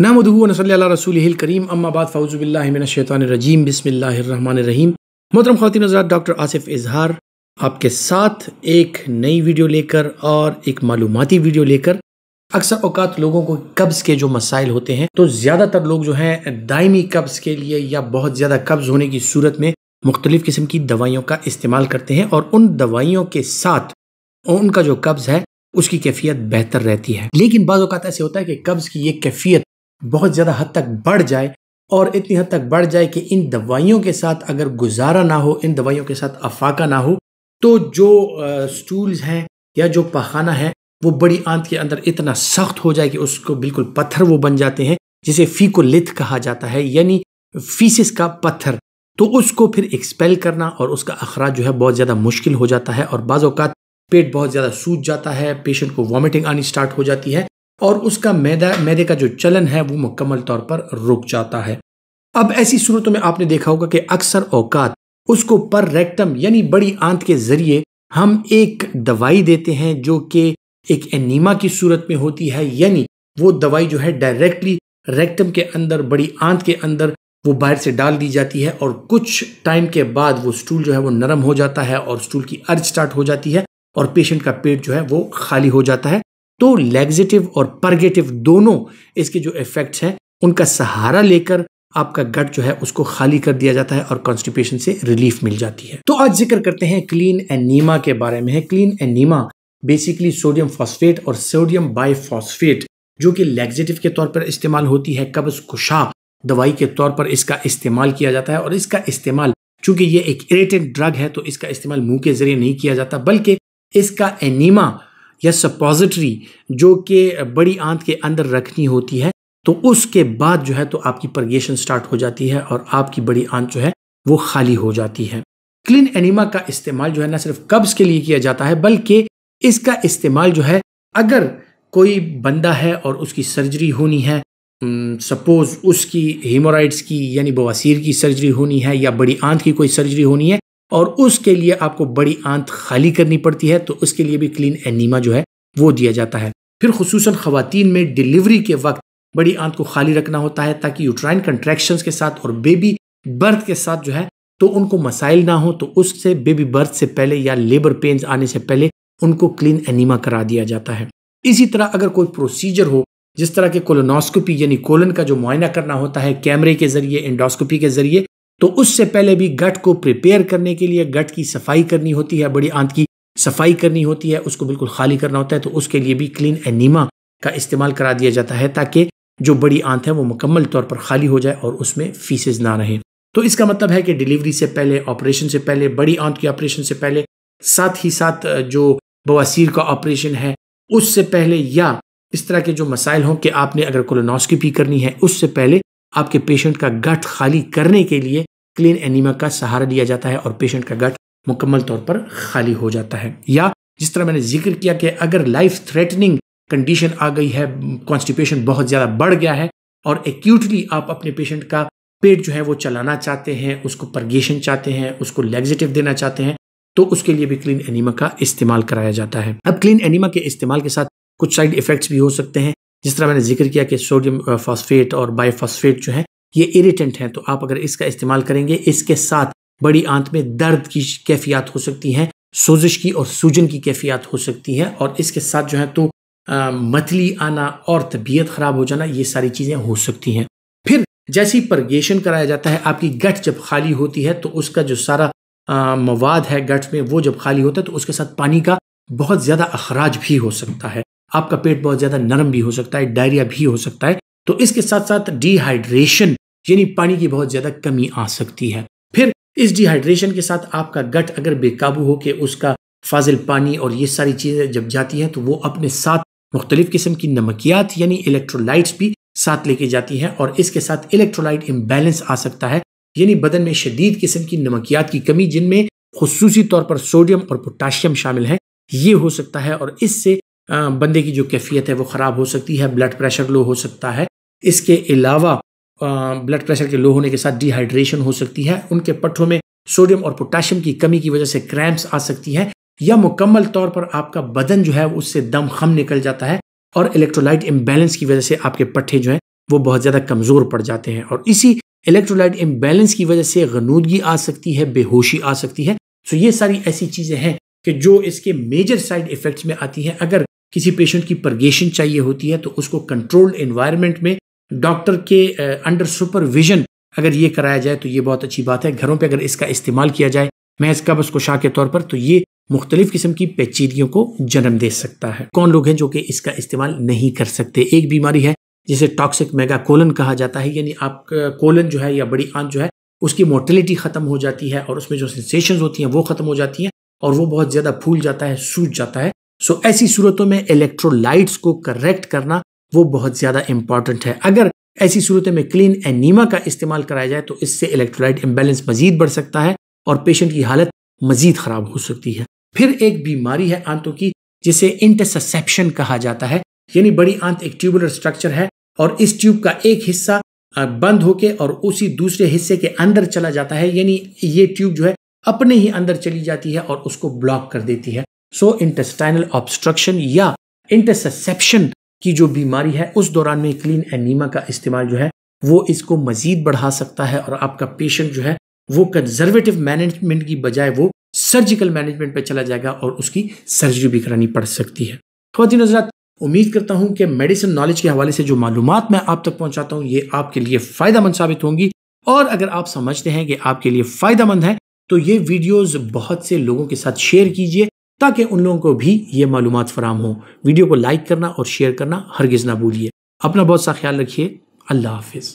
नामदूनसल रसूल करीम अम्माबाद फ़ाउज़बिल्लाशैतरजीम बसमीम मोहतरम ख़वान हज़रा डॉक्टर आसिफ इजहार आपके साथ एक नई वीडियो लेकर और एक मालूमती वीडियो लेकर अक्सर अवकात लोगों को कब्ज़ के जो मसाइल होते हैं तो ज़्यादातर लोग जो हैं दायमी कब्ज़ के लिए या बहुत ज़्यादा कब्ज़ होने की सूरत में मुख्तलिफ़ किस्म की दवाइयों का इस्तेमाल करते हैं और उन दवाइयों के साथ उनका जो कब्ज़ है उसकी कैफियत बेहतर रहती है लेकिन बाज़ ऐसे होता है कि कब्ज़ की ये कैफियत बहुत ज़्यादा हद तक बढ़ जाए और इतनी हद तक बढ़ जाए कि इन दवाइयों के साथ अगर गुजारा ना हो इन दवाइयों के साथ अफाका ना हो तो जो स्टूल्स हैं या जो पखाना है वो बड़ी आंत के अंदर इतना सख्त हो जाए कि उसको बिल्कुल पत्थर वो बन जाते हैं जिसे फीकोलिथ कहा जाता है यानी फीसिस का पत्थर तो उसको फिर एक्सपेल करना और उसका अखराज जो है बहुत ज़्यादा मुश्किल हो जाता है और बाज़ात पेट बहुत ज़्यादा सूज जाता है पेशेंट को वॉमिटिंग आनी स्टार्ट हो जाती है और उसका मैदा मैदे का जो चलन है वो मुकम्मल तौर पर रुक जाता है अब ऐसी सूरतों में आपने देखा होगा कि अक्सर औकात उसको पर रेक्टम यानी बड़ी आंत के ज़रिए हम एक दवाई देते हैं जो कि एक एनीमा की सूरत में होती है यानी वो दवाई जो है डायरेक्टली रेक्टम के अंदर बड़ी आंत के अंदर वो बाहर से डाल दी जाती है और कुछ टाइम के बाद वो स्टूल जो है वो नरम हो जाता है और स्टूल की अर्ज स्टार्ट हो जाती है और पेशेंट का पेट जो है वो खाली हो जाता है तो लेग्जिटिव और परगेटिव दोनों इसके जो इफेक्ट्स हैं उनका सहारा लेकर आपका गट जो है उसको खाली कर दिया जाता है और कॉन्स्टिपेशन से रिलीफ मिल जाती है तो आज जिक्र करते हैं क्लीन एनीमा के बारे में clean enema basically sodium phosphate और सोडियम बाईफॉस्फेट जो कि लेग्जेटिव के तौर पर इस्तेमाल होती है कब्ज कुशा दवाई के तौर पर इसका इस्तेमाल किया जाता है और इसका इस्तेमाल चूंकि ये एक इरेटेड ड्रग है तो इसका इस्तेमाल मुंह के जरिए नहीं किया जाता बल्कि इसका एनीमा या सपोजिटरी जो कि बड़ी आंत के अंदर रखनी होती है तो उसके बाद जो है तो आपकी परगेशन स्टार्ट हो जाती है और आपकी बड़ी आंत जो है वो खाली हो जाती है क्लीन एनिमा का इस्तेमाल जो है ना सिर्फ कब्ज़ के लिए किया जाता है बल्कि इसका इस्तेमाल जो है अगर कोई बंदा है और उसकी सर्जरी होनी है सपोज उसकी हीमोराइड्स की यानी बवासीर की सर्जरी होनी है या बड़ी आंत की कोई सर्जरी होनी है और उसके लिए आपको बड़ी आंत खाली करनी पड़ती है तो उसके लिए भी क्लीन एनीमा जो है वो दिया जाता है फिर खसूस ख़वान में डिलीवरी के वक्त बड़ी आंत को खाली रखना होता है ताकि यूट्राइन कंट्रैक्शंस के साथ और बेबी बर्थ के साथ जो है तो उनको मसाइल ना हो तो उससे बेबी बर्थ से पहले या लेबर पेन्स आने से पहले उनको क्लीन एनीमा करा दिया जाता है इसी तरह अगर कोई प्रोसीजर हो जिस तरह के कोलोनोस्कोपी यानी कोलन का जो मुआयना करना होता है कैमरे के जरिए एंडोस्कोपी के जरिए तो उससे पहले भी गट को प्रिपेयर करने के लिए गट की सफाई करनी होती है बड़ी आंत की सफाई करनी होती है उसको बिल्कुल खाली करना होता है तो उसके लिए भी क्लीन एनीमा का इस्तेमाल करा दिया जाता है ताकि जो बड़ी आंत है वो मुकम्मल तौर पर खाली हो जाए और उसमें फीसेज ना रहें तो इसका मतलब है कि डिलीवरी से पहले ऑपरेशन से पहले बड़ी आंत के ऑपरेशन से पहले साथ ही साथ जो बवासीर का ऑपरेशन है उससे पहले या इस तरह के जो मसाइल हों कि आपने अगर कोलोनोस्कोपी करनी है उससे पहले आपके पेशेंट का गट खाली करने के लिए क्लीन एनिमा का सहारा लिया जाता है और पेशेंट का गट मुकम्मल तौर पर खाली हो जाता है या जिस तरह मैंने जिक्र किया कि अगर लाइफ थ्रेटनिंग कंडीशन आ गई है कॉन्स्टिपेशन बहुत ज़्यादा बढ़ गया है और एक्यूटली आप अपने पेशेंट का पेट जो है वो चलाना चाहते हैं उसको परगेशन चाहते हैं उसको लेग्जिटिव देना चाहते हैं तो उसके लिए भी क्लीन एनिमा का इस्तेमाल कराया जाता है अब क्लीन एनिमा के इस्तेमाल के साथ कुछ साइड इफेक्ट्स भी हो सकते हैं जिस तरह मैंने जिक्र किया कि सोडियम फॉस्फेट uh, और बायोफॉस्फेट जो है ये इरिटेंट हैं तो आप अगर इसका इस्तेमाल करेंगे इसके साथ बड़ी आंत में दर्द की कैफियत हो सकती है सोजिश की और सूजन की कैफियत हो सकती है और इसके साथ जो है तो मतली आना और तबीयत ख़राब हो जाना ये सारी चीज़ें हो सकती हैं फिर जैसी परगेशन कराया जाता है आपकी गट जब खाली होती है तो उसका जो सारा आ, मवाद है गठ में वो जब खाली होता है तो उसके साथ पानी का बहुत ज़्यादा अखराज भी हो सकता है आपका पेट बहुत ज़्यादा नरम भी हो सकता है डायरिया भी हो सकता है तो इसके साथ साथ डिहाइड्रेशन यानी पानी की बहुत ज़्यादा कमी आ सकती है फिर इस डिहाइड्रेशन के साथ आपका गट अगर बेकाबू हो के उसका फाजिल पानी और ये सारी चीज़ें जब जाती हैं तो वो अपने साथ मुख्तलिफ़ किस्म की नमकियात यानी इलेक्ट्रोलाइट्स भी साथ लेके जाती हैं और इसके साथ इलेक्ट्रोलाइट इम्बेलेंस आ सकता है यानी बदन में शदीद किस्म की नमकियात की कमी जिनमें खसूसी तौर पर सोडियम और पोटाशियम शामिल है ये हो सकता है और इससे बंदे की जो कैफियत है वो ख़राब हो सकती है ब्लड प्रेशर लो हो सकता है इसके अलावा ब्लड प्रेशर के लो होने के साथ डिहाइड्रेशन हो सकती है उनके पट्ठों में सोडियम और पोटाशियम की कमी की वजह से क्रैम्प्स आ सकती है या मुकम्मल तौर पर आपका बदन जो है उससे दम खम निकल जाता है और इलेक्ट्रोलाइट इम्बेलेंस की वजह से आपके पट्ठे जो हैं वो बहुत ज़्यादा कमज़ोर पड़ जाते हैं और इसी इलेक्ट्रोलाइट इम्बैलेंस की वजह से गनूदगी आ सकती है बेहोशी आ सकती है सो तो ये सारी ऐसी चीज़ें हैं कि जो इसके मेजर साइड इफ़ेक्ट्स में आती हैं अगर किसी पेशेंट की परगेशन चाहिए होती है तो उसको कंट्रोल्ड इन्वायरमेंट में डॉक्टर के अंडर सुपरविजन अगर ये कराया जाए तो ये बहुत अच्छी बात है घरों पर अगर इसका इस्तेमाल किया जाए महज कब्ज को शाह के तौर पर तो ये मुख्तलिफ किस्म की पेचीदगियों को जन्म दे सकता है कौन लोग हैं जो कि इसका इस्तेमाल नहीं कर सकते एक बीमारी है जिसे टॉक्सिक मेगा कोलन कहा जाता है यानी आप कोलन जो है या बड़ी आंत जो है उसकी मोटिलिटी ख़त्म हो जाती है और उसमें जो सेंसेशन होती हैं वो ख़त्म हो जाती हैं और वो बहुत ज़्यादा फूल जाता है सूज जाता है सो ऐसी सूरतों में इलेक्ट्रोलाइट्स को करेक्ट करना वो बहुत ज़्यादा इंपॉर्टेंट है अगर ऐसी सूरत में क्लीन एनीमा का इस्तेमाल कराया जाए तो इससे इलेक्ट्रोलाइट इम्बेलेंस मजीद बढ़ सकता है और पेशेंट की हालत मजीद ख़राब हो सकती है फिर एक बीमारी है आंतों की जिसे इंटरसेप्शन कहा जाता है यानी बड़ी आंत एक ट्यूबुलर स्ट्रक्चर है और इस ट्यूब का एक हिस्सा बंद होके और उसी दूसरे हिस्से के अंदर चला जाता है यानी ये ट्यूब जो है अपने ही अंदर चली जाती है और उसको ब्लॉक कर देती है सो इंटेस्टाइनल ऑब्स्ट्रक्शन या इंटरसेप्शन की जो बीमारी है उस दौरान में क्लीन एनीमा का इस्तेमाल जो है वो इसको मजीद बढ़ा सकता है और आपका पेशेंट जो है वो कंजर्वेटिव मैनेजमेंट की बजाय वो सर्जिकल मैनेजमेंट पर चला जाएगा और उसकी सर्जरी भी करानी पड़ सकती है खातिन तो हजरात उम्मीद करता हूँ कि मेडिसिन नॉलेज के हवाले से जो मालूम मैं आप तक पहुँचाता हूँ ये आपके लिए फ़ायदा साबित होंगी और अगर आप समझते हैं कि आपके लिए फ़ायदा है तो ये वीडियोज बहुत से लोगों के साथ शेयर कीजिए ताकि उन लोगों को भी ये मालूम फराम हो वीडियो को लाइक करना और शेयर करना हरगिज़ ना भूलिए अपना बहुत सा ख्याल रखिए अल्लाह हाफिज़